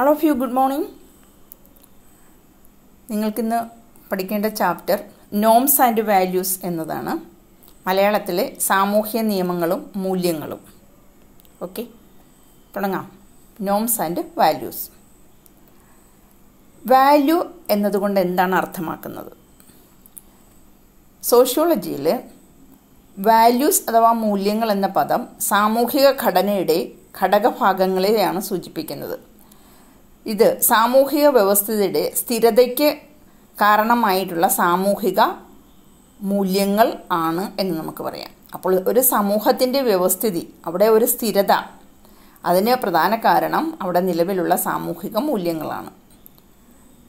all of you good morning നിങ്ങൾക്കിന്ന് പഠിക്കേണ്ട chapter norms and values എന്നതാണ് മലയാളത്തിലെ സാമൂഹ്യ നിയമങ്ങളും മൂല്യങ്ങളും ഓക്കെ തുടങ്ങാം നോംസ് ആൻഡ് വാല്യൂസ് വാല്യൂ എന്നതുകൊണ്ട് എന്താണ് അർത്ഥമാക്കുന്നത് സോഷ്യോളജിയിൽ വാല്യൂസ് അഥവാ മൂല്യങ്ങൾ എന്ന പദം സാമൂഹിക ഘടനയുടെ ഘടകഭാഗങ്ങളെയാണ് സൂചിപ്പിക്കുന്നത് ഇത് സാമൂഹിക വ്യവസ്ഥയുടെ സ്ഥിരതയ്ക്ക് കാരണമായിട്ടുള്ള സാമൂഹിക മൂല്യങ്ങൾ ആണ് എന്ന് നമുക്ക് പറയാം അപ്പോൾ ഒരു സമൂഹത്തിൻ്റെ വ്യവസ്ഥിതി അവിടെ ഒരു സ്ഥിരത അതിന് പ്രധാന കാരണം അവിടെ നിലവിലുള്ള സാമൂഹിക മൂല്യങ്ങളാണ്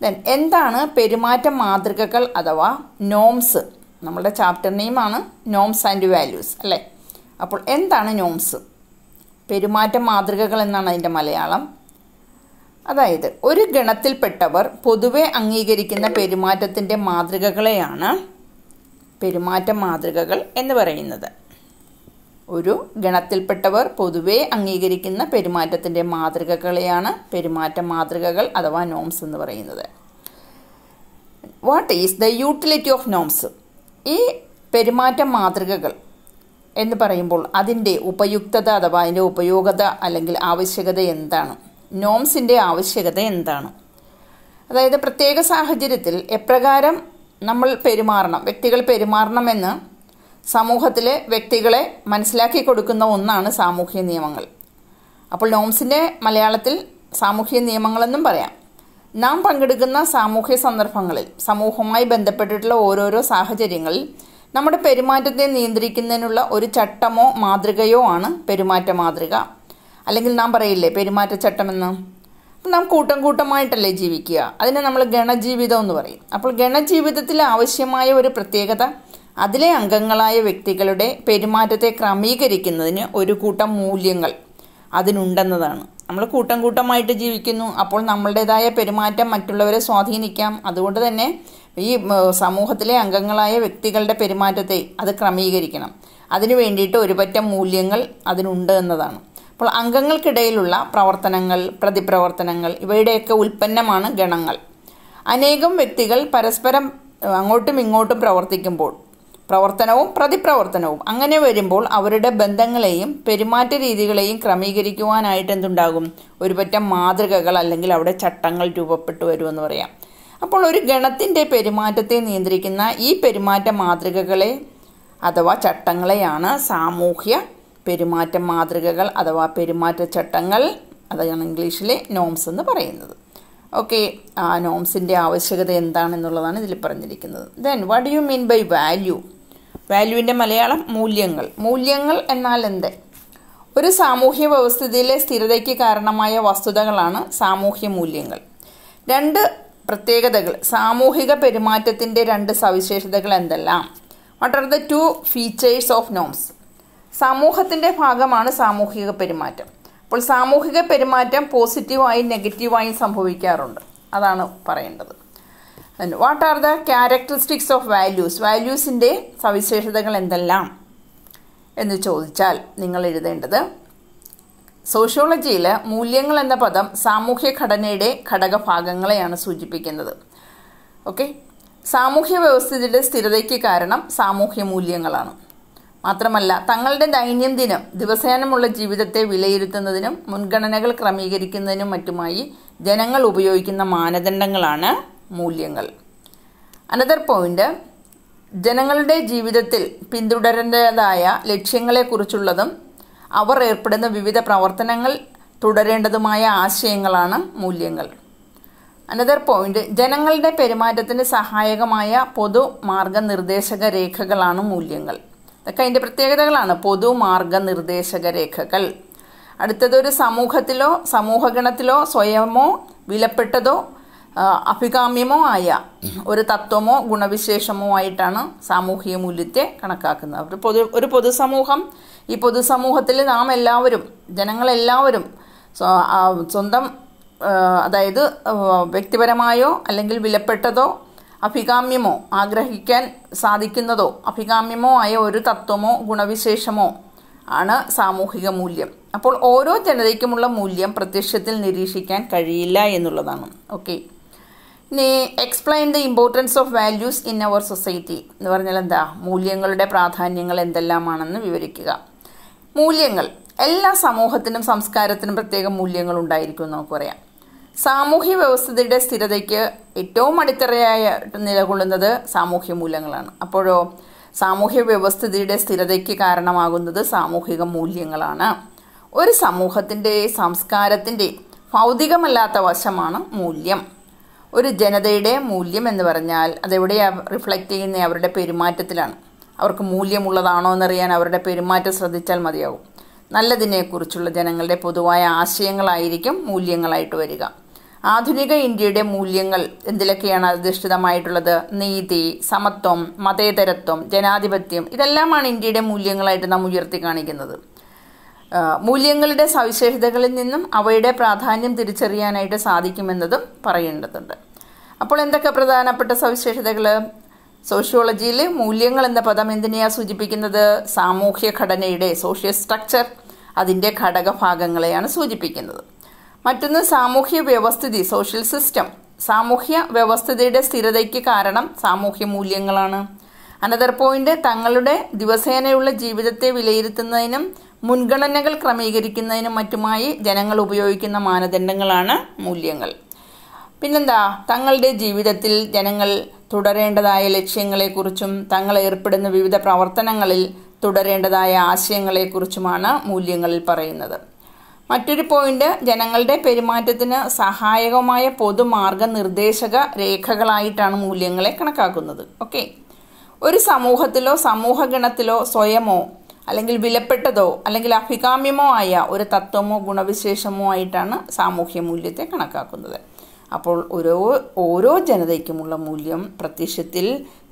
ദെൻ എന്താണ് പെരുമാറ്റ മാതൃകകൾ അഥവാ നോംസ് നമ്മുടെ ചാപ്റ്റർ നെയിമാണ് നോംസ് ആൻഡ് വാല്യൂസ് അല്ലേ അപ്പോൾ എന്താണ് നോംസ് പെരുമാറ്റ മാതൃകകൾ എന്നാണ് അതിൻ്റെ മലയാളം അതായത് ഒരു ഗണത്തിൽപ്പെട്ടവർ പൊതുവെ അംഗീകരിക്കുന്ന പെരുമാറ്റത്തിൻ്റെ മാതൃകകളെയാണ് പെരുമാറ്റ മാതൃകകൾ എന്ന് പറയുന്നത് ഒരു ഗണത്തിൽപ്പെട്ടവർ പൊതുവെ അംഗീകരിക്കുന്ന പെരുമാറ്റത്തിൻ്റെ മാതൃകകളെയാണ് പെരുമാറ്റ മാതൃകകൾ അഥവാ നോംസ് എന്ന് പറയുന്നത് what is the utility of norms ഈ പെരുമാറ്റ മാതൃകകൾ എന്ന് പറയുമ്പോൾ അതിൻ്റെ ഉപയുക്തത അഥവാ അതിൻ്റെ ഉപയോഗത അല്ലെങ്കിൽ ആവശ്യകത എന്താണ് നോംസിൻ്റെ ആവശ്യകത എന്താണ് അതായത് പ്രത്യേക സാഹചര്യത്തിൽ എപ്രകാരം നമ്മൾ പെരുമാറണം വ്യക്തികൾ പെരുമാറണമെന്ന് സമൂഹത്തിലെ വ്യക്തികളെ മനസ്സിലാക്കി കൊടുക്കുന്ന ഒന്നാണ് സാമൂഹ്യ നിയമങ്ങൾ അപ്പോൾ നോംസിൻ്റെ മലയാളത്തിൽ സാമൂഹ്യ നിയമങ്ങളെന്നും പറയാം നാം പങ്കെടുക്കുന്ന സാമൂഹ്യ സന്ദർഭങ്ങളിൽ സമൂഹവുമായി ബന്ധപ്പെട്ടിട്ടുള്ള ഓരോരോ സാഹചര്യങ്ങളിൽ നമ്മുടെ പെരുമാറ്റത്തെ നിയന്ത്രിക്കുന്നതിനുള്ള ഒരു ചട്ടമോ മാതൃകയോ ആണ് പെരുമാറ്റ മാതൃക അല്ലെങ്കിൽ നാം പറയില്ലേ പെരുമാറ്റച്ചട്ടമെന്ന് അപ്പം നാം കൂട്ടം കൂട്ടമായിട്ടല്ലേ ജീവിക്കുക അതിനെ നമ്മൾ ഗണജീവിതം എന്ന് പറയും അപ്പോൾ ഗണജീവിതത്തിൽ ആവശ്യമായ ഒരു പ്രത്യേകത അതിലെ അംഗങ്ങളായ വ്യക്തികളുടെ പെരുമാറ്റത്തെ ക്രമീകരിക്കുന്നതിന് ഒരു കൂട്ടം മൂല്യങ്ങൾ അതിനുണ്ടെന്നതാണ് നമ്മൾ കൂട്ടം കൂട്ടമായിട്ട് ജീവിക്കുന്നു അപ്പോൾ നമ്മളുടേതായ പെരുമാറ്റം മറ്റുള്ളവരെ സ്വാധീനിക്കാം അതുകൊണ്ട് തന്നെ ഈ സമൂഹത്തിലെ അംഗങ്ങളായ വ്യക്തികളുടെ പെരുമാറ്റത്തെ അത് ക്രമീകരിക്കണം അതിനു വേണ്ടിയിട്ട് ഒരുപറ്റം മൂല്യങ്ങൾ അതിനുണ്ട് എന്നതാണ് അപ്പോൾ അംഗങ്ങൾക്കിടയിലുള്ള പ്രവർത്തനങ്ങൾ പ്രതിപ്രവർത്തനങ്ങൾ ഇവയുടെയൊക്കെ ഉൽപ്പന്നമാണ് ഗണങ്ങൾ അനേകം വ്യക്തികൾ പരസ്പരം അങ്ങോട്ടും ഇങ്ങോട്ടും പ്രവർത്തിക്കുമ്പോൾ പ്രവർത്തനവും പ്രതിപ്രവർത്തനവും അങ്ങനെ വരുമ്പോൾ അവരുടെ ബന്ധങ്ങളെയും പെരുമാറ്റ രീതികളെയും ക്രമീകരിക്കുവാനായിട്ട് എന്തുണ്ടാകും ഒരുപറ്റം മാതൃകകൾ അല്ലെങ്കിൽ അവിടെ ചട്ടങ്ങൾ രൂപപ്പെട്ടു വരുമെന്ന് പറയാം അപ്പോൾ ഒരു ഗണത്തിൻ്റെ പെരുമാറ്റത്തെ നിയന്ത്രിക്കുന്ന ഈ പെരുമാറ്റ മാതൃകകളെ അഥവാ ചട്ടങ്ങളെയാണ് സാമൂഹ്യ പെരുമാറ്റ മാതൃകകൾ അഥവാ പെരുമാറ്റച്ചട്ടങ്ങൾ അതാണ് ഇംഗ്ലീഷിലെ നോംസ് എന്ന് പറയുന്നത് ഓക്കെ ആ നോംസിൻ്റെ ആവശ്യകത എന്താണെന്നുള്ളതാണ് ഇതിൽ പറഞ്ഞിരിക്കുന്നത് then what you mean by value വാല്യൂവിൻ്റെ മലയാളം മൂല്യങ്ങൾ മൂല്യങ്ങൾ എന്നാൽ എന്ത് ഒരു സാമൂഹ്യ വ്യവസ്ഥിതിയിലെ സ്ഥിരതയ്ക്ക് കാരണമായ വസ്തുതകളാണ് സാമൂഹ്യ മൂല്യങ്ങൾ രണ്ട് പ്രത്യേകതകൾ സാമൂഹിക പെരുമാറ്റത്തിൻ്റെ രണ്ട് സവിശേഷതകൾ എന്തെല്ലാം what are the two features of norms സമൂഹത്തിൻ്റെ ഭാഗമാണ് സാമൂഹിക പെരുമാറ്റം അപ്പോൾ സാമൂഹിക പെരുമാറ്റം പോസിറ്റീവായും നെഗറ്റീവായും സംഭവിക്കാറുണ്ട് അതാണ് പറയേണ്ടത് what are the characteristics of values വാല്യൂസിൻ്റെ സവിശേഷതകൾ എന്തെല്ലാം എന്ന് ചോദിച്ചാൽ നിങ്ങൾ എഴുതേണ്ടത് സോഷ്യോളജിയിൽ മൂല്യങ്ങൾ എന്ന പദം സാമൂഹ്യ ഘടനയുടെ ഘടകഭാഗങ്ങളെയാണ് സൂചിപ്പിക്കുന്നത് ഓക്കെ സാമൂഹ്യ വ്യവസ്ഥിതിയുടെ സ്ഥിരതയ്ക്ക് കാരണം സാമൂഹ്യ മൂല്യങ്ങളാണ് മാത്രമല്ല തങ്ങളുടെ ദൈനംദിനം ദിവസേനമുള്ള ജീവിതത്തെ വിലയിരുത്തുന്നതിനും മുൻഗണനകൾ ക്രമീകരിക്കുന്നതിനും മറ്റുമായി ജനങ്ങൾ ഉപയോഗിക്കുന്ന മാനദണ്ഡങ്ങളാണ് മൂല്യങ്ങൾ അനദർ പോയിന്റ് ജനങ്ങളുടെ ജീവിതത്തിൽ പിന്തുടരേണ്ടതായ ലക്ഷ്യങ്ങളെക്കുറിച്ചുള്ളതും അവർ ഏർപ്പെടുന്ന വിവിധ പ്രവർത്തനങ്ങൾ തുടരേണ്ടതുമായ ആശയങ്ങളാണ് മൂല്യങ്ങൾ അനദർ പോയിന്റ് ജനങ്ങളുടെ പെരുമാറ്റത്തിന് സഹായകമായ പൊതു മാർഗനിർദ്ദേശക രേഖകളാണ് മൂല്യങ്ങൾ ഇതൊക്കെ അതിൻ്റെ പ്രത്യേകതകളാണ് പൊതു മാർഗനിർദ്ദേശക രേഖകൾ അടുത്തതൊരു സമൂഹത്തിലോ സമൂഹഗണത്തിലോ സ്വയമോ വിലപ്പെട്ടതോ അഭികാമ്യമോ ആയ ഒരു തത്വമോ ഗുണവിശേഷമോ ആയിട്ടാണ് സാമൂഹിക മൂല്യത്തെ കണക്കാക്കുന്നത് ഒരു പൊതു ഒരു പൊതുസമൂഹം ഈ പൊതുസമൂഹത്തിൽ നാം എല്ലാവരും ജനങ്ങളെല്ലാവരും സ്വന്തം അതായത് വ്യക്തിപരമായോ അല്ലെങ്കിൽ വിലപ്പെട്ടതോ അഭികാമ്യമോ ആഗ്രഹിക്കാൻ സാധിക്കുന്നതോ അഭികാമ്യമോ ആയ ഒരു തത്വമോ ഗുണവിശേഷമോ ആണ് സാമൂഹിക മൂല്യം അപ്പോൾ ഓരോ ജനതയ്ക്കുമുള്ള മൂല്യം പ്രത്യക്ഷത്തിൽ നിരീക്ഷിക്കാൻ കഴിയില്ല എന്നുള്ളതാണ് ഓക്കെ ഇനി explain the importance of values in our society എന്ന് പറഞ്ഞാൽ എന്താ മൂല്യങ്ങളുടെ പ്രാധാന്യങ്ങൾ എന്തെല്ലാമാണെന്ന് വിവരിക്കുക മൂല്യങ്ങൾ എല്ലാ സമൂഹത്തിനും സംസ്കാരത്തിനും പ്രത്യേക മൂല്യങ്ങൾ ഉണ്ടായിരിക്കും നമുക്ക് പറയാം സാമൂഹ്യ വ്യവസ്ഥയുടെ സ്ഥിരതയ്ക്ക് ഏറ്റവും അടിത്തറയായിട്ട് നിലകൊള്ളുന്നത് സാമൂഹ്യ മൂല്യങ്ങളാണ് അപ്പോഴോ സാമൂഹ്യ വ്യവസ്ഥിതിയുടെ സ്ഥിരതയ്ക്ക് കാരണമാകുന്നത് സാമൂഹിക മൂല്യങ്ങളാണ് ഒരു സമൂഹത്തിൻ്റെ സംസ്കാരത്തിൻ്റെ ഭൗതികമല്ലാത്ത വശമാണ് മൂല്യം ഒരു ജനതയുടെ മൂല്യം എന്ന് പറഞ്ഞാൽ അതെവിടെയാണ് റിഫ്ലക്റ്റ് ചെയ്യുന്ന അവരുടെ പെരുമാറ്റത്തിലാണ് അവർക്ക് മൂല്യമുള്ളതാണോ എന്നറിയാൻ അവരുടെ പെരുമാറ്റം ശ്രദ്ധിച്ചാൽ മതിയാകും നല്ലതിനെക്കുറിച്ചുള്ള ജനങ്ങളുടെ പൊതുവായ ആശയങ്ങളായിരിക്കും മൂല്യങ്ങളായിട്ട് വരിക ആധുനിക ഇന്ത്യയുടെ മൂല്യങ്ങൾ എന്തിലൊക്കെയാണ് അധിഷ്ഠിതമായിട്ടുള്ളത് നീതി സമത്വം മതേതരത്വം ജനാധിപത്യം ഇതെല്ലാമാണ് ഇന്ത്യയുടെ മൂല്യങ്ങളായിട്ട് നാം ഉയർത്തി കാണിക്കുന്നത് മൂല്യങ്ങളുടെ സവിശേഷതകളിൽ നിന്നും അവയുടെ പ്രാധാന്യം തിരിച്ചറിയാനായിട്ട് സാധിക്കുമെന്നതും പറയേണ്ടതുണ്ട് അപ്പോൾ എന്തൊക്കെ പ്രധാനപ്പെട്ട സവിശേഷതകൾ സോഷ്യോളജിയിൽ മൂല്യങ്ങൾ എന്ന പദം എന്തിനെയാണ് സൂചിപ്പിക്കുന്നത് സാമൂഹ്യ ഘടനയുടെ സോഷ്യൽ സ്ട്രക്ചർ അതിൻ്റെ ഘടകഭാഗങ്ങളെയാണ് സൂചിപ്പിക്കുന്നത് മറ്റൊന്ന് സാമൂഹ്യ വ്യവസ്ഥിതി സോഷ്യൽ സിസ്റ്റം സാമൂഹ്യ വ്യവസ്ഥിതിയുടെ സ്ഥിരതയ്ക്ക് കാരണം സാമൂഹ്യ മൂല്യങ്ങളാണ് അനദർ പോയിന്റ് തങ്ങളുടെ ദിവസേനയുള്ള ജീവിതത്തെ വിലയിരുത്തുന്നതിനും മുൻഗണനകൾ ക്രമീകരിക്കുന്നതിനും മറ്റുമായി ജനങ്ങൾ ഉപയോഗിക്കുന്ന മാനദണ്ഡങ്ങളാണ് മൂല്യങ്ങൾ പിന്നെന്താ തങ്ങളുടെ ജീവിതത്തിൽ ജനങ്ങൾ തുടരേണ്ടതായ ലക്ഷ്യങ്ങളെക്കുറിച്ചും തങ്ങൾ ഏർപ്പെടുന്ന വിവിധ പ്രവർത്തനങ്ങളിൽ തുടരേണ്ടതായ ആശയങ്ങളെക്കുറിച്ചുമാണ് മൂല്യങ്ങളിൽ പറയുന്നത് മറ്റൊരു പോയിന്റ് ജനങ്ങളുടെ പെരുമാറ്റത്തിന് സഹായകമായ പൊതുമാർഗനിർദ്ദേശക രേഖകളായിട്ടാണ് മൂല്യങ്ങളെ കണക്കാക്കുന്നത് ഓക്കെ ഒരു സമൂഹത്തിലോ സമൂഹഗണത്തിലോ സ്വയമോ അല്ലെങ്കിൽ വിലപ്പെട്ടതോ അല്ലെങ്കിൽ അഭികാമ്യമോ ആയ ഒരു തത്വമോ ഗുണവിശേഷമോ ആയിട്ടാണ് സാമൂഹ്യ മൂല്യത്തെ കണക്കാക്കുന്നത് അപ്പോൾ ഓരോ ഓരോ ജനതയ്ക്കുമുള്ള മൂല്യം പ്രത്യക്ഷത്തിൽ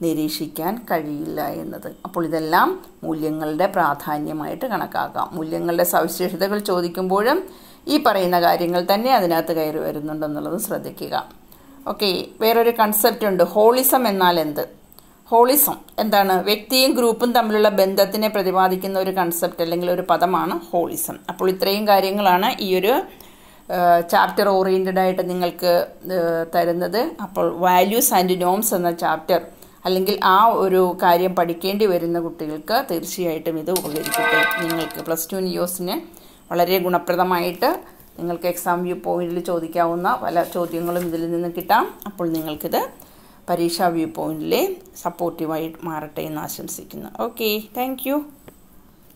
നിരീക്ഷിക്കാൻ കഴിയില്ല എന്നത് അപ്പോൾ ഇതെല്ലാം മൂല്യങ്ങളുടെ പ്രാധാന്യമായിട്ട് കണക്കാക്കാം മൂല്യങ്ങളുടെ സവിശേഷതകൾ ചോദിക്കുമ്പോഴും ഈ പറയുന്ന കാര്യങ്ങൾ തന്നെ അതിനകത്ത് കയറി വരുന്നുണ്ടെന്നുള്ളത് ശ്രദ്ധിക്കുക ഓക്കെ വേറൊരു കൺസെപ്റ്റ് ഉണ്ട് ഹോളിസം എന്നാൽ എന്ത് ഹോളിസം എന്താണ് വ്യക്തിയും ഗ്രൂപ്പും തമ്മിലുള്ള ബന്ധത്തിനെ പ്രതിപാദിക്കുന്ന ഒരു കൺസെപ്റ്റ് അല്ലെങ്കിൽ ഒരു പദമാണ് ഹോളിസം അപ്പോൾ ഇത്രയും കാര്യങ്ങളാണ് ഈ ഒരു ചാപ്റ്റർ ഓറിയൻറ്റഡ് ആയിട്ട് നിങ്ങൾക്ക് തരുന്നത് അപ്പോൾ വാല്യൂസ് ആൻഡ് നോംസ് എന്ന ചാപ്റ്റർ അല്ലെങ്കിൽ ആ ഒരു കാര്യം പഠിക്കേണ്ടി വരുന്ന കുട്ടികൾക്ക് തീർച്ചയായിട്ടും ഇത് ഉപകരിക്കട്ടെ നിങ്ങൾക്ക് പ്ലസ് ടു ന്യൂസിന് വളരെ ഗുണപ്രദമായിട്ട് നിങ്ങൾക്ക് എക്സാം വ്യൂ പോയിന്റിൽ ചോദിക്കാവുന്ന പല ചോദ്യങ്ങളും ഇതിൽ നിന്ന് കിട്ടാം അപ്പോൾ നിങ്ങൾക്കിത് പരീക്ഷാ വ്യൂ പോയിന്റിലെ സപ്പോർട്ടീവായി മാറട്ടെ എന്ന് ആശംസിക്കുന്നു ഓക്കെ താങ്ക്